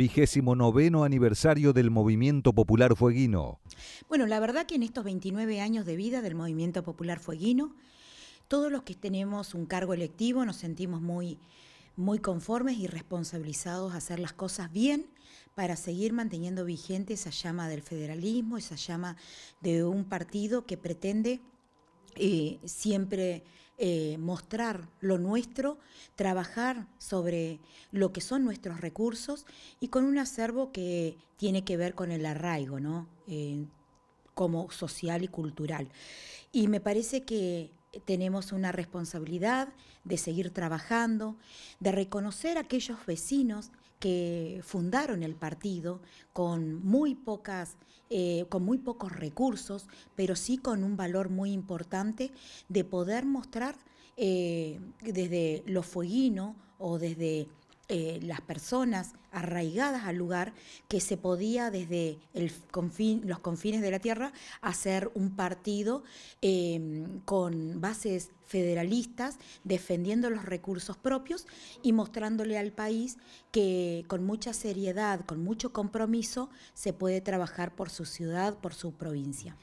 vigésimo noveno aniversario del Movimiento Popular Fueguino. Bueno, la verdad que en estos 29 años de vida del Movimiento Popular Fueguino, todos los que tenemos un cargo electivo nos sentimos muy, muy conformes y responsabilizados a hacer las cosas bien para seguir manteniendo vigente esa llama del federalismo, esa llama de un partido que pretende eh, siempre eh, mostrar lo nuestro, trabajar sobre lo que son nuestros recursos y con un acervo que tiene que ver con el arraigo, ¿no? Eh, como social y cultural. Y me parece que tenemos una responsabilidad de seguir trabajando, de reconocer a aquellos vecinos que fundaron el partido con muy pocas, eh, con muy pocos recursos, pero sí con un valor muy importante de poder mostrar eh, desde los fueguino o desde eh, las personas arraigadas al lugar que se podía desde los confines de la tierra hacer un partido em, con bases federalistas, defendiendo los recursos propios y mostrándole al país que con mucha seriedad, con mucho compromiso, se puede trabajar por su ciudad, por su provincia.